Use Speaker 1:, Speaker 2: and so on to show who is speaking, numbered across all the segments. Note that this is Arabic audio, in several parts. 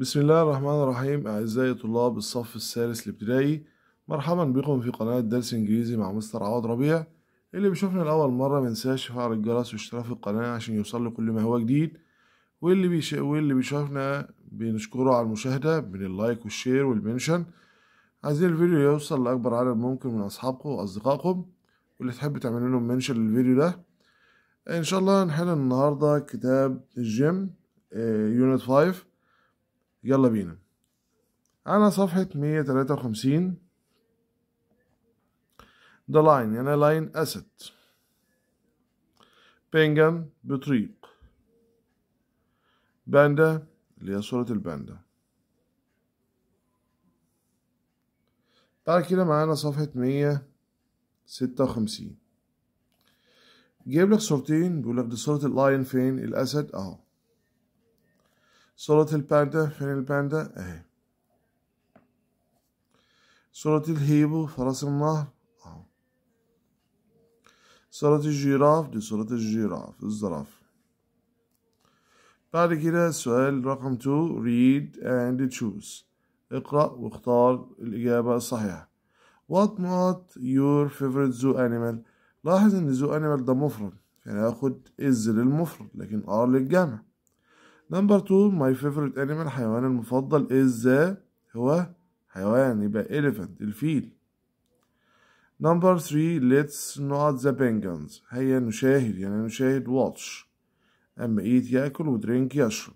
Speaker 1: بسم الله الرحمن الرحيم أعزائي طلاب الصف الثالث الابتدائي مرحبا بكم في قناة درس إنجليزي مع مستر عوض ربيع اللي بيشوفنا لأول مرة منساش يفعل الجرس واشتراك في القناة عشان يوصل كل ما هو جديد واللي بيش... واللي بيشوفنا بنشكره على المشاهدة من اللايك والشير والمنشن عايزين الفيديو يوصل لأكبر عدد ممكن من أصحابكم وأصدقائكم واللي تحب تعمل لهم منشن للفيديو ده إن شاء الله هنحل النهاردة كتاب الجيم يونت آه، 5 يلا بينا على صفحة 153 ده لاين يعني لاين أسد بينجم بطريق باندا اللي هي صورة الباندا بعد كده معانا صفحة مية ستة وخمسين جايب لك صورتين بيقول لك دي صورة اللاين فين الأسد أهو صورة الباندا فين الباندا اهي صورة الهيبو فرس النهر اهو صورة الجيراف دي صورة الجيراف الزرافة بعد كده سؤال رقم 2 read and choose اقرأ واختار الإجابة الصحيحة What not your favorite zoo animal لاحظ ان zoo animal ده مفرد يعني هاخد is للمفرد لكن r للجمع نمبر 2 ماي فيفورت انيمال حيواني المفضل از هو حيوان يبقى elephant الفيل نمبر 3 ليتس نوت ذا penguins هيا نشاهد يعني نشاهد واتش أما ايت يأكل ودرينك يشرب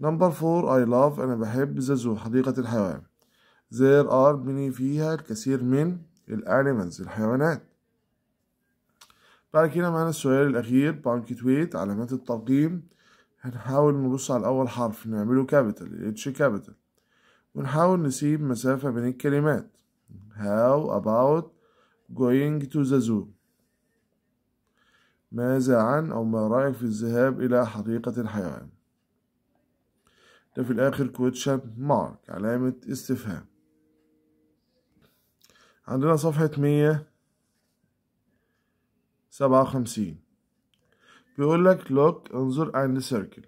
Speaker 1: نمبر 4 اي لاف أنا بحب ذا زو حديقة الحيوان there are many فيها الكثير من الانيمالز الحيوانات بعد كده معانا السؤال الأخير بانكي تويت علامات الترقيم هنحاول نبص على أول حرف نعمله كابيتال اتش كابيتال ونحاول نسيب مسافة بين الكلمات how about going to the zoo ماذا عن أو ما رأيك في الذهاب إلى حديقة الحيوان ده في الآخر كوتشن مارك علامة استفهام عندنا صفحة مية سبعة وخمسين بيقول لك لوك انظر عند circle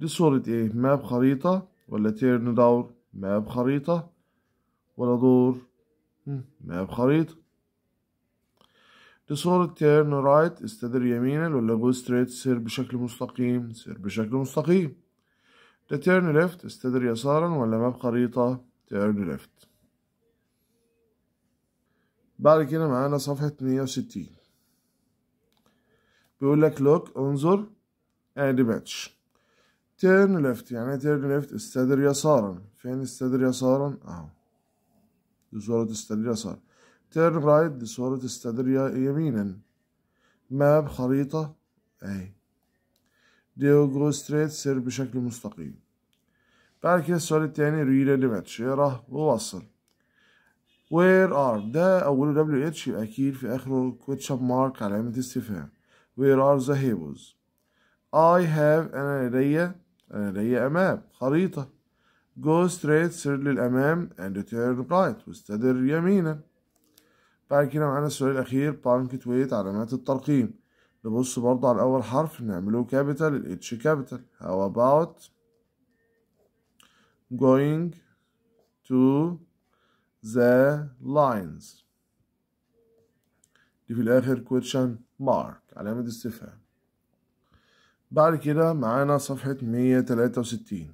Speaker 1: دي صورة ايه ماب خريطة ولا تيرن دور ماب خريطة ولا دور ماب خريطة دي صورة تيرن رايت استدر يمينا ولا جو ستريت سير بشكل مستقيم سير بشكل مستقيم ده تيرن ليفت استدر يسارا ولا ماب خريطة تيرن ليفت بعد كده معانا صفحة مية وستين بيقول لك لوك انظر ادي ماتش تيرن ليفت يعني تيرن ليفت استدر يسارا فين استدر يسارا اهو دي صورة استدر يسار تيرن رايت دي صورة استدر يمينا ماب خريطة اهي ديو جو ستريت سير بشكل مستقيم بعد كده السؤال التاني ريد ماتش اقرا ووصل وير ار ده اوله دبليو اتش يبقى اكيد في اخره كويتشن مارك علامة استفهام Where are the hebels? I have أنا لدي أنا لدي أمام خريطة Go straight سر للأمام and turn right واستدر يمينا بعد كده معانا السؤال الأخير punctuate علامات الترقيم نبص برضه على أول حرف نعمله كابيتال الاتش كابيتال how about going to the lines دي في الآخر question مارك علامة استفهام بعد كده معانا صفحة 163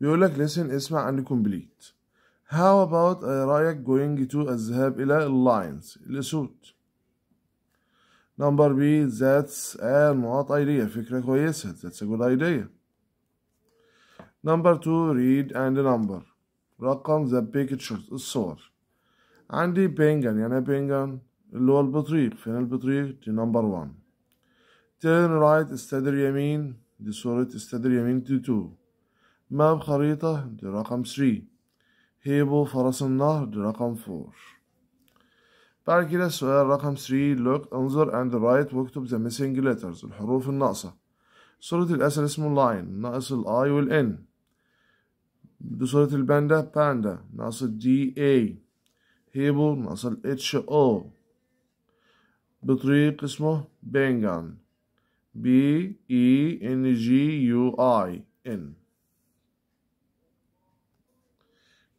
Speaker 1: بيقول لك listen اسمع and complete how about رأيك going to الذهاب إلى اللاينز الأسود نمبر بي that's a not idea فكرة كويسة that's a good idea نمبر 2 read and number رقم the pictures الصور عندي بينجن يعني إيه بينجن اللي هو البطريق فين البطريق دي نمبر 1 تيرن رايت استدر يمين دي صورة استدر يمين دي 2 ماب خريطة دي رقم 3 هيبو فرس النهر دي رقم 4 بعد كده السؤال رقم 3 لوك انظر اند رايت واكتب the missing letters الحروف الناقصة صورة الأسد اسمه لاين ناقص الآي والإن دي صورة الباندا باندا ناقص الدي اي هيبو ناقص الاتش او بطريق اسمه بينغان بي E N G U I N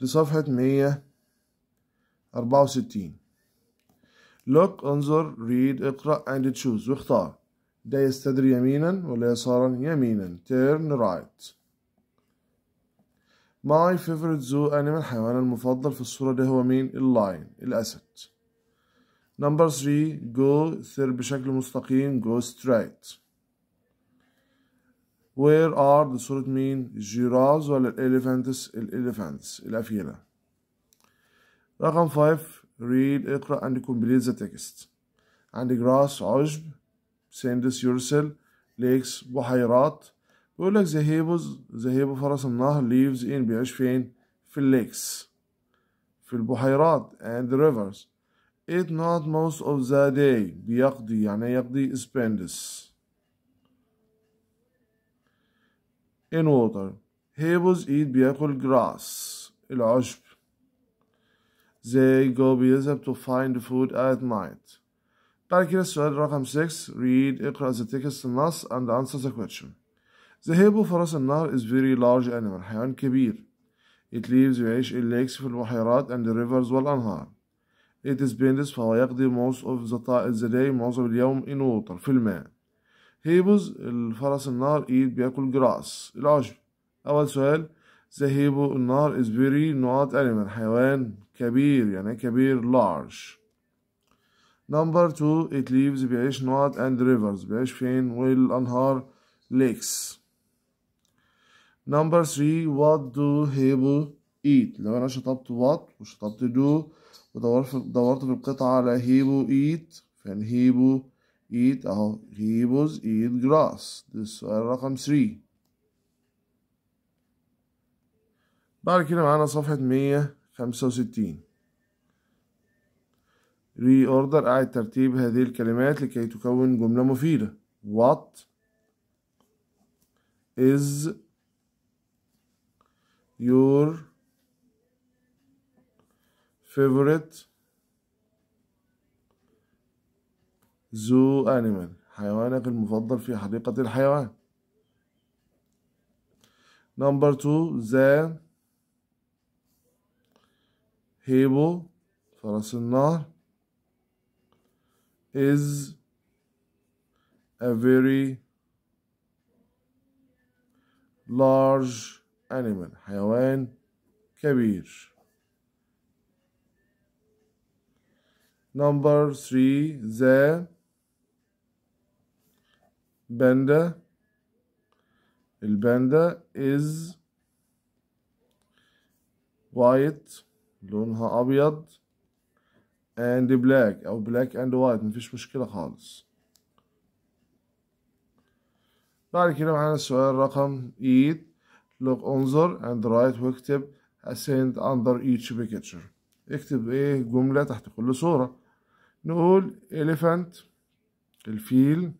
Speaker 1: لصفحة 164 look انظر read اقرأ and choose واختار ده يستدر يمينا ولا يسارا يمينا turn right my favorite zoo animal حيوان المفضل في الصورة ده هو مين اللاين الأسد نمبر 3 جو سير بشكل مستقيم جو ستريت وير ار دي صورة مين الجيراز ولا الاليفانتس الاليفانتس الافيلة رقم 5 read اقرأ and complete the text عندي جراس عشب سيندس يورسل ليكس بحيرات بيقول لك ذهيبوز ذهيبو فرس النهر ليفز ان بيعيش فين في الليكس في البحيرات and the rivers It not most of the day بيقضي يعني يقضي spends in water was eat بيأكل grass العشب They go بيذهب to find food at night بعد كده السؤال 6 read اقرأ the text النص and answer the question The hippo فرس النهر is very large animal حيوان كبير It lives يعيش in lakes the البحيرات and the rivers والأنهار It is painless فهو يقضي most of the, the day معظم اليوم in water في الماء هيبوز الفرس النار eat بياكل جراس العشب أول سؤال the hebo النار is very not animal حيوان كبير يعني كبير large number two it leaves بيعيش not and rivers بيعيش فين والأنهار lakes number three what do hebo eat لو أنا شطبت what وشطبت do ودورت في دورت بالقطعة القطعة على هيبو إيت كان هيبو إيت أهو هيبوز إيت جراس ده السؤال رقم 3 بعد كده معانا صفحة 165 Reorder أعد ترتيب هذه الكلمات لكي تكون جملة مفيدة what is your favorite زو انيمال حيوانك المفضل في حديقة الحيوان نمبر two ذا هيبو فرس النار is a very large animal حيوان كبير number 3 the panda الباندا is white لونها أبيض and black أو black and white مفيش مشكلة خالص بعد كده معانا السؤال رقم 8 look انظر and write واكتب ascend under each picture اكتب ايه جملة تحت كل صورة نقول elephant الفيل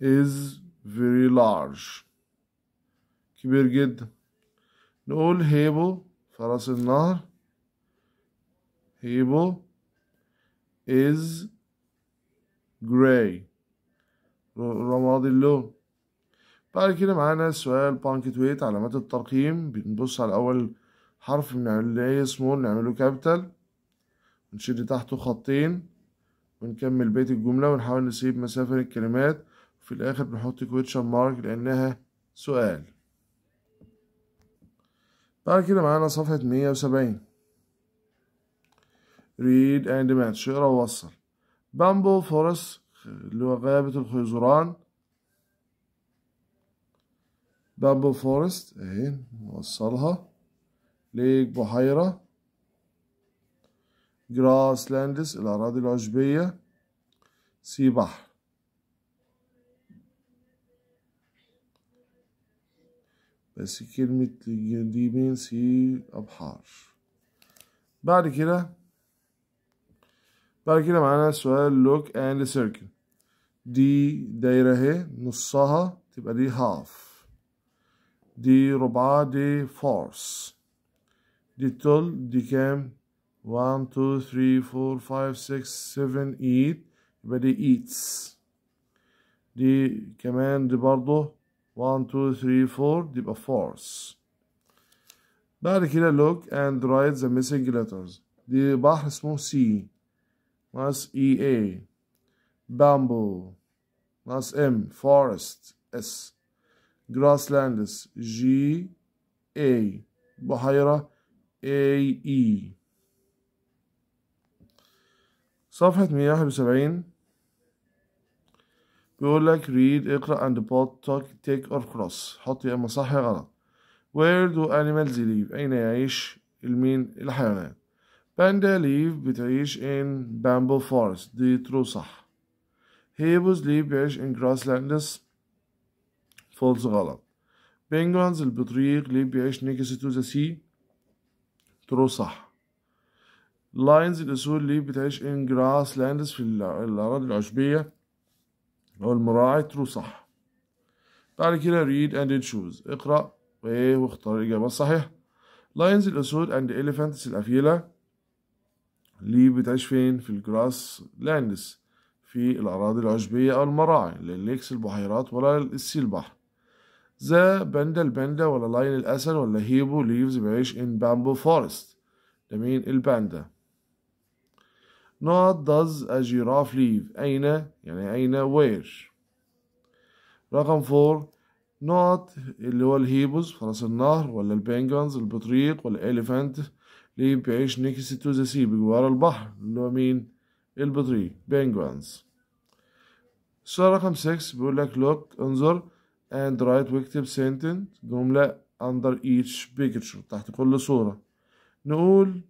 Speaker 1: is very large كبير جدا نقول هيبو فرس النهر هيبو is gray رمادي اللون بعد كده معانا سؤال بانكت ويت علامات الترقيم بنبص على أول حرف من اللي هي سمول نعمله كابيتال نشد تحته خطين ونكمل بيت الجملة ونحاول نسيب مسافة الكلمات وفي الآخر بنحط كويتشن مارك لأنها سؤال بعد كده معانا صفحة مية وسبعين read and match اقرا ووصل بامبو فورست اللي هو غابة الخيزران بامبو فورست اهي نوصلها ليك بحيرة جراس لاندس الأراضي العشبية سي بحر بس كلمة دي مين سي أبحار بعد كده بعد كده معانا سؤال لوك اند سيركل دي دايرة اهي نصها تبقى دي هاف دي ربعها دي فورس دي طول دي كام One, two, three, four, five, six, seven, eight. Everybody eats. The command the برضه One, two, three, four. The 3 4 force بعد كده look and write the missing letters The بحر اسمه C ناقص E A bamboo ناقص M forest S grasslands G A بحيرة A E صفحة 171 بيقول لك read اقرأ and put talk take or cross حط يا اما صح يا غلط where do animals live اين يعيش المين الحيوانات باندا ليف بتعيش in bamboo forest دي ترو صح هيبوز ليف بيعيش in grasslands فولز غلط بينجوانز البطريق ليف بيعيش next to the sea ترو صح لاينز الاسود اللي بتعيش ان جراس لاندز في الاراضي العشبيه او المراعي ترو صح بعد كده ريد اند تشوز اقرا وايه واختار الاجابه الصحيحه لاينز الاسود اند elephants الافيله اللي بتعيش فين في الجراس لاندز في الاراضي العشبيه او المراعي لا الليكس البحيرات ولا السي البحر ذا باندا الباندا ولا لاين الاسد ولا هيبو ليفز بيعيش ان بامبو فورست ده مين الباندا Not does a giraffe live أين يعني أين where رقم 4 not اللي هو الهيبوز فرس النهر ولا البنجونز البطريق ولا الإليفانت اللي بيعيش نيكس تو ذا سي بجوار البحر اللي هو مين البطريق بنجونز السؤال رقم 6 بيقول لك look انظر and write واكتب sentence جملة under each picture تحت كل صورة نقول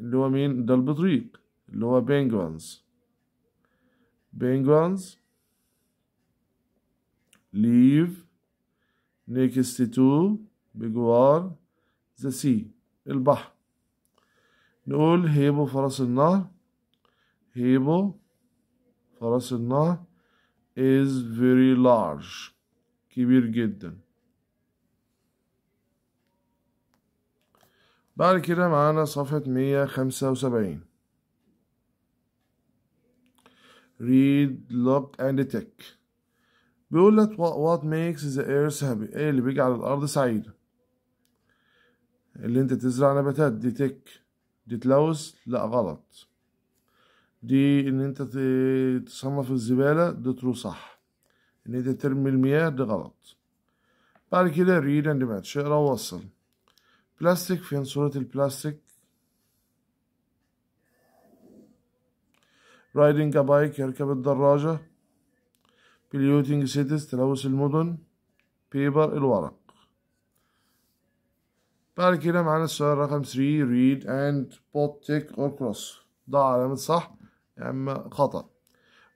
Speaker 1: اللي هو مين ده البطريق اللي هو بينجوانز بينجوانز ليف نيكست تو بجوار ذا سي البحر نقول هيبو فرس النهر هيبو فرس النهر is very large كبير جدا بعد كده معانا صفحة مية خمسة وسبعين read look and tick بيقول لك what makes the earth happy ايه اللي بيجعل الارض سعيده اللي انت تزرع نباتات دي تك دي تلوث لا غلط دي ان انت تصنف الزبالة دي ترو صح ان انت ترمي المياه دي غلط بعد كده read and match اقرا ووصل بلاستيك فين صورة البلاستيك رايدنج بايك يركب الدراجة بليوتنج سيتيز تلوث المدن بيبر الورق بعد كده معانا السؤال رقم 3 read and put tick or cross ضع علامة صح يا اما خطأ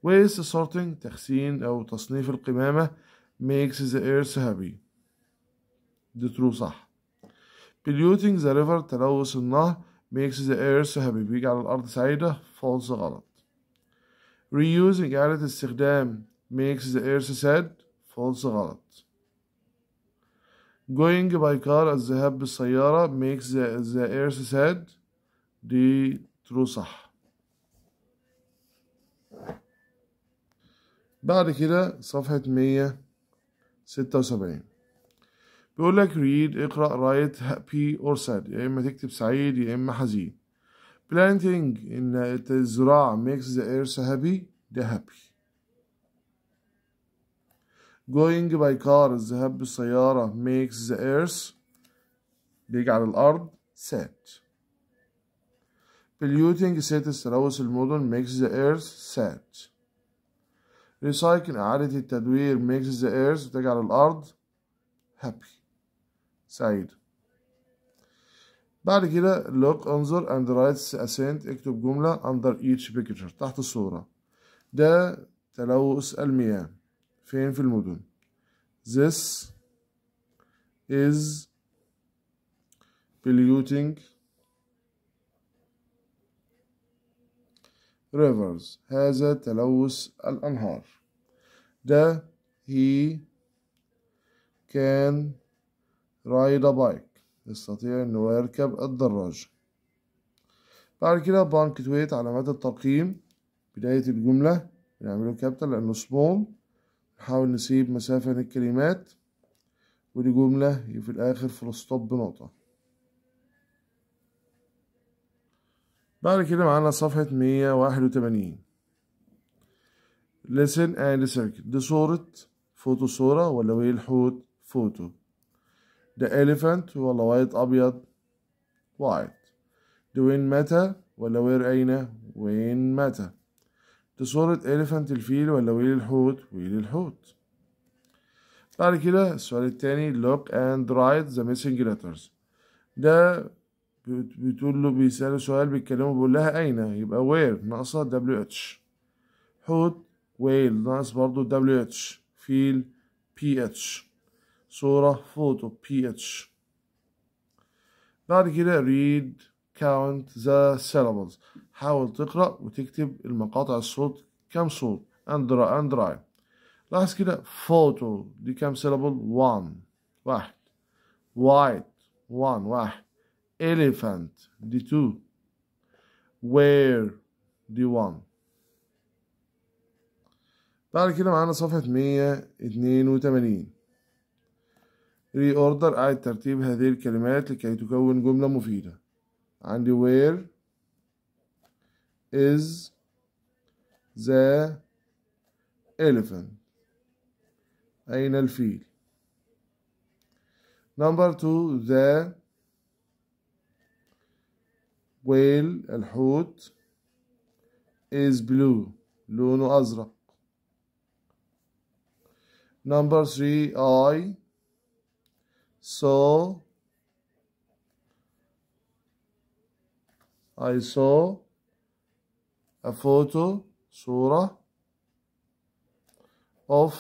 Speaker 1: waste sorting تخزين أو تصنيف القمامة makes the earth happy دي true صح polluting the river تلوث النهر makes the earth happy بيجعل الأرض سعيدة false غلط Reusing إعادة استخدام makes the earth sad false غلط going by car الذهاب بالسيارة makes the, the earth sad دي true صح بعد كده صفحة مية ستة وسبعين بيقول لك read اقرأ write happy or sad يا إما تكتب سعيد يا إما حزين planting ان الزراعة makes the earth happy the happy going by car الذهاب بالسيارة makes the earth بيجعل الأرض sad polluting cities تلوث المدن makes the earth sad recycling إعادة التدوير makes the earth بتجعل الأرض happy سعيد بعد كده look انظر and write ascent اكتب جملة under each picture تحت الصورة ده تلوث المياه فين في المدن this is polluting rivers هذا تلوث الأنهار ده he can ride a bike يستطيع أنه يركب الدراجة بعد كده بانكت ويت علامات الترقيم بداية الجملة بنعمله كابيتال لأنه سبوم نحاول نسيب مسافة للكلمات والجملة في الآخر في الستوب بنقطة بعد كده معانا صفحة مية واحد وتمانين لسن and circuit دي صورة فوتو صورة ولا ويل حوت فوتو The elephant ولا وايت أبيض وايت The when متى ولا وير أين وين متى دي صورة elephant الفيل ولا ويل الحوت ويل الحوت بعد كده السؤال التاني look and write the missing letters ده بتقول له بيسأله سؤال بيتكلموا بيقول لها أين يبقى وير ناقصة WH حوت ويل ناقص دبليو WH فيل PH صورة بي ph بعد كده read count the syllables حاول تقرأ وتكتب المقاطع الصوت كم صوت and and write لاحظ كده photo دي كم syllable one واحد white one واحد elephant دي two where دي one بعد كده معانا صفحة 182 reorder أعد ترتيب هذه الكلمات لكي تكون جملة مفيدة عندي where is the elephant أين الفيل number two the whale الحوت is blue لونه أزرق number three I so I saw a photo صورة of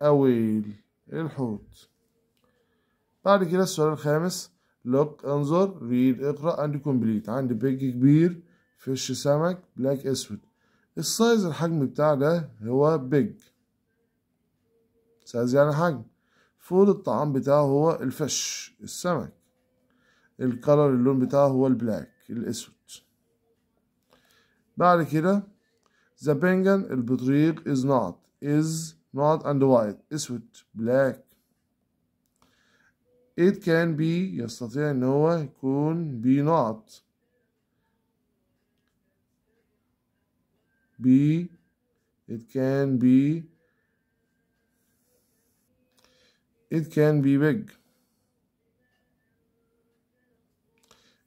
Speaker 1: a whale الحوت بعد كده السؤال الخامس look انظر read اقرأ and complete عندي بيج كبير فيش سمك بلاك اسود السايز الحجم بتاع ده هو بيج سايز يعني حجم فود الطعام بتاعه هو الفش السمك الكلر اللون بتاعه هو البلاك الاسود بعد كده ذا بنجن البطريق از نوت از نوت اند وايت اسود بلاك it can be يستطيع ان هو يكون be not be it can be It can be big.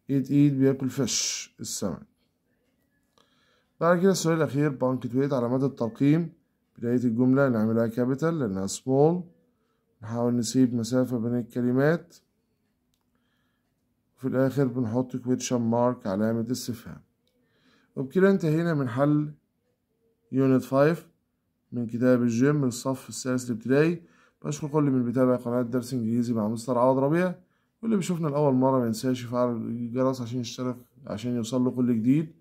Speaker 1: it eat بياكل fish السمك. بعد كده السؤال الأخير punctuate علامات الترقيم بداية الجملة نعملها كابيتال لأنها small نحاول نسيب مسافة بين الكلمات وفي الآخر بنحط question mark علامة استفهام وبكده انتهينا من حل يونت 5 من كتاب الجيم الصف السادس الابتدائي بشكر كل من بيتابع قناة درس إنجليزي مع مستر عوض ربيع واللي بيشوفنا لأول مرة ينساش يفعل الجرس عشان يشترك عشان يوصل له كل جديد